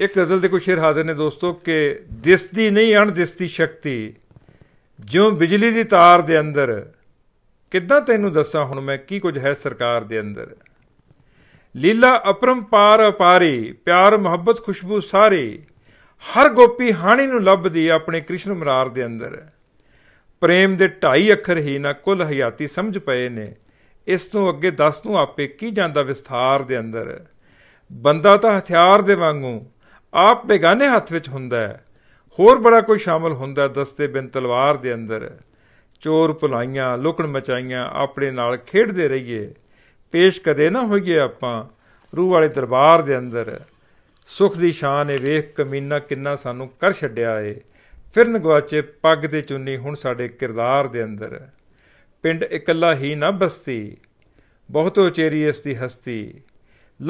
ਇੱਕ ਗਜ਼ਲ ਦੇ ਕੁਝ ਸ਼ੇਰ ਹਾਜ਼ਰ ਨੇ ਦੋਸਤੋ ਕਿ ਦਿਸਦੀ ਨਹੀਂ ਅਣ ਦਿਸਦੀ ਸ਼ਕਤੀ ਜਿਉਂ ਬਿਜਲੀ ਦੀ ਤਾਰ ਦੇ ਅੰਦਰ ਕਿੱਦਾਂ ਤੈਨੂੰ ਦੱਸਾਂ ਹੁਣ ਮੈਂ ਕੀ ਕੁਝ ਹੈ ਸਰਕਾਰ ਦੇ ਅੰਦਰ ਲੀਲਾ ਅਪਰੰਪਾਰ ਅਪਾਰੀ ਪਿਆਰ ਮੁਹੱਬਤ ਖੁਸ਼ਬੂ ਸਾਰੀ ਹਰ ਗੋਪੀ ਹਾਣੀ ਨੂੰ ਲੱਭਦੀ ਆਪਣੇ ਕ੍ਰਿਸ਼ਨ ਮਰਾਰ ਦੇ ਅੰਦਰ ਪ੍ਰੇਮ ਦੇ ਢਾਈ ਅੱਖਰ ਹੀ ਨਾ ਕੁੱਲ ਹਯਾਤੀ ਸਮਝ ਪਏ ਨੇ ਇਸ ਤੋਂ ਅੱਗੇ ਦੱਸ ਨੂੰ ਆਪੇ ਕੀ ਜਾਂਦਾ ਵਿਸਥਾਰ ਦੇ ਅੰਦਰ ਬੰਦਾ ਤਾਂ ਹਥਿਆਰ ਦੇ ਵਾਂਗੂ ਆਪ ਬੇਗਾਨੇ ਹੱਥ ਵਿੱਚ ਹੁੰਦਾ ਹੈ ਹੋਰ ਬੜਾ ਕੋਈ ਸ਼ਾਮਲ ਹੁੰਦਾ ਦਸਤੇ ਬਿਨ ਤਲਵਾਰ ਦੇ ਅੰਦਰ ਚੋਰ ਭੁਲਾਈਆਂ ਲੁਕਣ ਮਚਾਈਆਂ ਆਪਣੇ ਨਾਲ ਖੇਡਦੇ ਰਹੀਏ ਪੇਸ਼ ਕਦੇ ਨਾ ਹੋਈਏ ਆਪਾਂ ਰੂਹ ਵਾਲੇ ਦਰਬਾਰ ਦੇ ਅੰਦਰ ਸੁਖ ਦੀ ਸ਼ਾਨ ਏ ਵੇਖ ਕਮੀਨਾ ਕਿੰਨਾ ਸਾਨੂੰ ਕਰ ਛੱਡਿਆ ਏ ਫਿਰ ਨਗਵਾਚੇ ਪੱਗ ਤੇ ਚੁੰਨੀ ਹੁਣ ਸਾਡੇ ਕਿਰਦਾਰ ਦੇ ਅੰਦਰ ਪਿੰਡ ਇਕੱਲਾ ਹੀ ਨਾ ਬਸਤੀ ਬਹੁਤ ਉਚੇਰੀ ਇਸ ਦੀ ਹਸਤੀ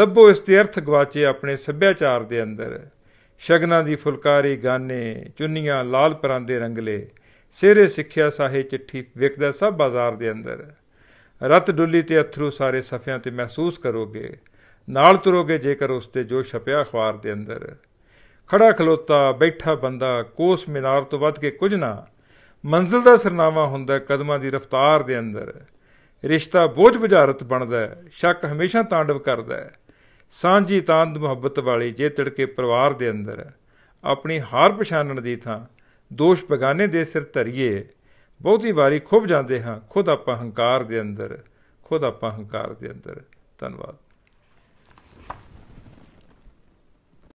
ਲੱਭੋ ਇਸ ਤੇ ਅਰਥ ਗਵਾਚੇ ਆਪਣੇ ਸੱਭਿਆਚਾਰ ਦੇ ਅੰਦਰ ਸ਼ਗਨਾਂ ਦੀ ਫੁਲਕਾਰੀ ਗਾਨੇ ਚੁੰਨੀਆਂ ਲਾਲ ਪਰਾਂਦੇ ਰੰਗਲੇ ਸਿਹਰੇ ਸਿੱਖਿਆ ਸਾਹੇ ਚਿੱਠੀ ਵਿਕਦਾ ਸਭ ਬਾਜ਼ਾਰ ਦੇ ਅੰਦਰ ਰਤ ਡੁੱਲੀ ਤੇ ਅਥਰੂ ਸਾਰੇ ਸਫਿਆਂ ਤੇ ਮਹਿਸੂਸ ਕਰੋਗੇ ਨਾਲ ਤੁਰੋਗੇ ਜੇਕਰ ਉਸ ਤੇ ਜੋ ਛਪਿਆ ਅਖਬਾਰ ਦੇ ਅੰਦਰ ਖੜਾ ਖਲੋਤਾ ਬੈਠਾ ਬੰਦਾ ਕੋਸ ਮਿਨਾਰ ਤੋਂ ਵੱਧ ਕੇ ਕੁਝ ਨਾ ਮੰਜ਼ਿਲ ਦਾ ਸਰਨਾਵਾ ਹੁੰਦਾ ਕਦਮਾਂ ਦੀ ਰਫ਼ਤਾਰ ਦੇ ਅੰਦਰ ਰਿਸ਼ਤਾ ਬੋਝ ਬੁਝਾਰਤ ਬਣਦਾ ਸ਼ੱਕ ਹਮੇਸ਼ਾ ਤਾਂਡਵ ਕਰਦਾ ਹੈ ਸਾਂਝੀ ਤਾਂ ਮੁਹੱਬਤ ਵਾਲੀ ਜੇ ਤੜਕੇ ਪਰਿਵਾਰ ਦੇ ਅੰਦਰ ਆਪਣੀ ਹਾਰ ਪਛਾਨਣ ਦੀ ਥਾਂ ਦੋਸ਼ ਪਗਾਨੇ ਦੇ ਸਿਰ ਧਰੀਏ ਬਹੁਤੀ ਵਾਰੀ ਖੁੱਭ ਜਾਂਦੇ ਹਾਂ ਖੁਦ ਆਪਾਂ ਹੰਕਾਰ ਦੇ ਅੰਦਰ ਖੁਦ ਆਪਾਂ ਹੰਕਾਰ ਦੇ ਅੰਦਰ ਧੰਨਵਾਦ